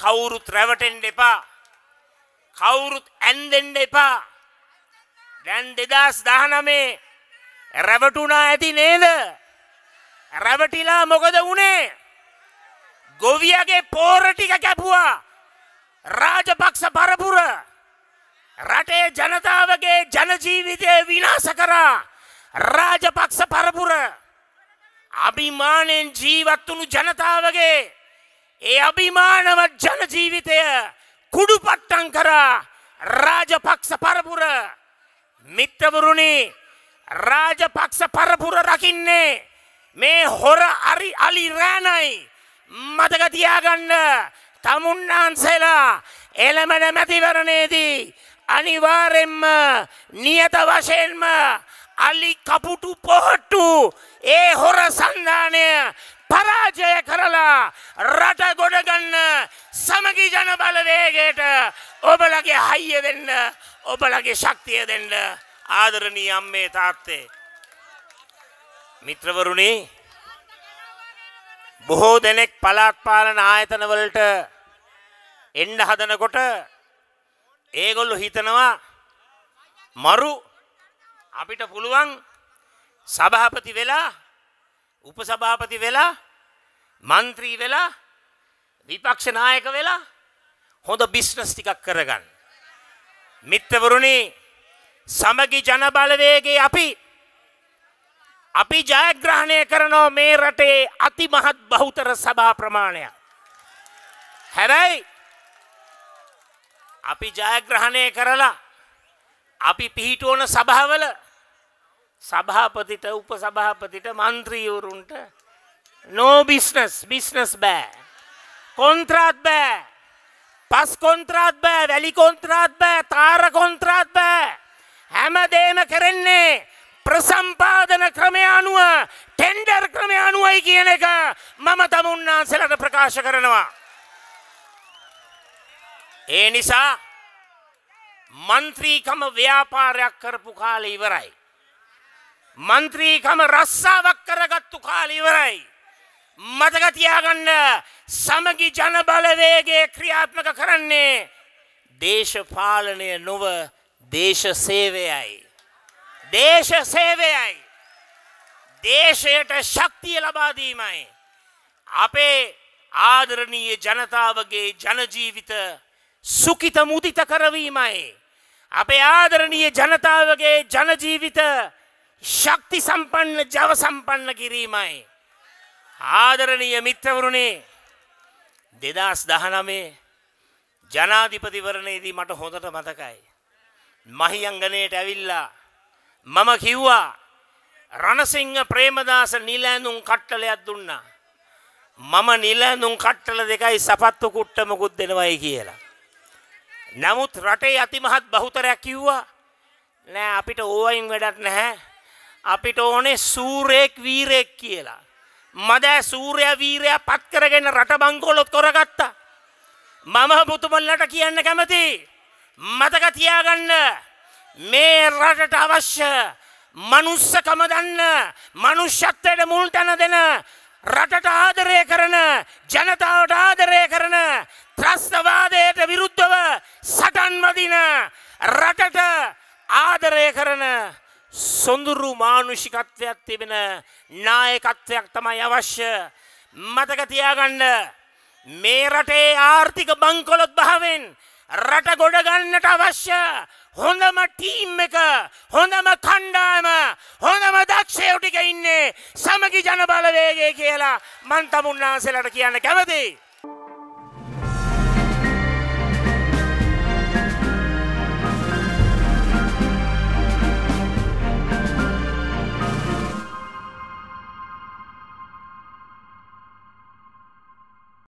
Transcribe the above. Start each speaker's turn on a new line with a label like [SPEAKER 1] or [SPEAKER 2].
[SPEAKER 1] කවුරුත් රැවටෙන්ඩ එපා කවුරුත් ඇන්දෙන්ඩ එපා දැන් දෙදස් දහනමේ රැවටුනා ඇති නේද රැවටිලා මොකද වුණේ ගොවියගේ පෝරටික කැපුවා රාජපක්ෂ පරපුර රටේ ජනතාවගේ ජනජීවිතය විනාස කරා රාජපක්ෂ පරපුර අභිමානයෙන් ජීවත්වුණු ජනතාවගේ ඒ අභිමානවත් ජනජීවිතය කුඩුපට්ටන් කරා රාජපක්ෂ පරපුර මිත්‍රවරුණි රාජපක්ෂ පරපුර රකින්නේ මේ හොර අරි අලි රෑනයි මතකතියාගන්න තමුන්නාන්සේලා එළමන මැතිවරණයේදී අනිවාරෙන්ම නියත වශයෙන්ම අලි කපුටු පොහට්ටු ඒ හොර සන්ධානය පරාජය කරලා රට ගොඩගන්න සමගි ජන බලවේගයට ඔබලගේ හයිය දෙන්න ඔබලගේ ශක්තිය දෙන්න ආදරණී අම්මේ තාත්තේ. මිත්‍රවරුණේ බොහෝ දෙනෙක් පලාත් පාලන ආයතනවලට එන්න හදනකොට ඒගොල්ලු හිතනවා මරු අපිට පුළුවන් සභාපති වෙලා උපසභාපති වෙලා මන්ත්‍රී වෙලා විපක්ෂ නායක වෙලා හොඳ බිස්නස් ටිකක් කරගන්න. මිත්‍රවරුනි සමගි ජනබලවේගේ අපි අපි ජයග්‍රහණය කරනෝ මේ රටේ අති මහත් බහුතර සභා ප්‍රමාණය. හැබැයි අපි ජයග්‍රහණය කරලා අපි පිහිටුවන සභාවල සභාපතිට උපසභාපතිට මන්ත්‍රීවරුන්ට නෝ බිස්නස් බිස්නස් බෑ කොන්ත්‍රාත් බෑ පස් කොන්ත්‍රාත් බෑ වැලි කොන්ත්‍රාත් බෑ තාර කොන්ත්‍රාත් බෑ හැම දේම කරෙන්නේ ප්‍රසම්පාදන ක්‍රමය අනුව ටෙන්ඩර් ක්‍රමය අනුවයි කියන එක මම තමුන්නාන්සලට ප්‍රකාශ කරනවා. ඒ නිසා මන්ත්‍රීකම ව්‍යාපාරයක් කරපු කාලේ ඉවරයි. මන්ත්‍රීකම රස්සාවක් කරගත්තු කාල ඉවරයි. මතක තියාගන්න සමගි ජන බලවේගයේ ක්‍රියාත්මක කරන්නේ දේශපාලනය නොව දේශ සේවයයි. දේශ සේවයයි. දේශයට ශක්තිය ලබා දීමයි. අපේ ආදරණීය ජනතාවගේ ජනජීවිත සුකිත මුදිත කරවීමයි. අපේ ආදරණීය ජනතාවගේ ජනජීවිත ශක්ති සම්පන්න ජව සම්පන්න කිරීමයි. ආදරණීය මිත්‍රවරුණේ දෙදස් දහනමේ ජනාධිපතිවරණයේදී මට හොඳට මතකයි. මහියංගනයට ඇවිල්ලා මම කිව්වා රණසිංහ ප්‍රේමදාස නිලෑඳුම් කට්ටලයක් දුන්නා. මම නිලෑඳුම් කට්ටල දෙකයි සපත්තු කුට්ටමකුත් දෙනවයි කියලා. නමුත් රටේ අතිමහත් බහුතරයක් කිව්වා නෑ අපිට ඕවයින් වැඩක් නැහැ අපිට ඕනේ සූරයෙක් වීරයෙක් කියලා. මදෑ සූරය වීරය පත්කරගෙන රට බංකොලොත් කොරගත්තා. මම බුතුමල්ලට කියන්න කැමති. මතක තියාගන්න මේ රටට අවශ්‍ය මනුස්සකම දන්න මනුෂ්‍යත්වයට මුල් තැන දෙන රටට ආදරය කරන ජනතාවට ආදරය කරන ත්‍රස්තවාදයට විරුද්ධව සටන් වදින රටට ආදරය කරන සොඳුරු මානුෂිකත්වයක් තිබෙන නායකත්වයක් තමයි අවශ්‍ය මතක තියාගන්න මේ රටේ ආර්ථික බංකොලොත් භාවෙන් රට ගොඩගන්නට අවශ්‍ය හොඳම ටීම් එක හොඳම කණ්ඩායම හොඳම දක්ෂයෝ ටික ඉන්නේ සමගි ජනබලවේගය කියලා මන් තමුන්නාන්සලට කියන්න කැමතියි